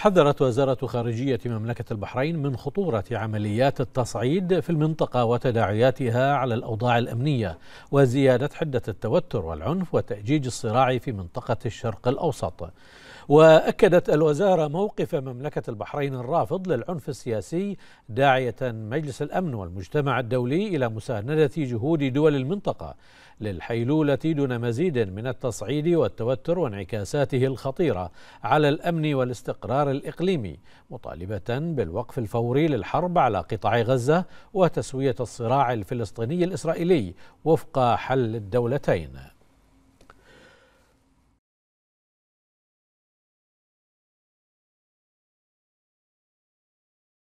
حذرت وزارة خارجية مملكة البحرين من خطورة عمليات التصعيد في المنطقة وتداعياتها على الأوضاع الأمنية وزيادة حدة التوتر والعنف وتأجيج الصراع في منطقة الشرق الأوسط واكدت الوزاره موقف مملكه البحرين الرافض للعنف السياسي داعيه مجلس الامن والمجتمع الدولي الى مسانده جهود دول المنطقه للحيلوله دون مزيد من التصعيد والتوتر وانعكاساته الخطيره على الامن والاستقرار الاقليمي مطالبه بالوقف الفوري للحرب على قطاع غزه وتسويه الصراع الفلسطيني الاسرائيلي وفق حل الدولتين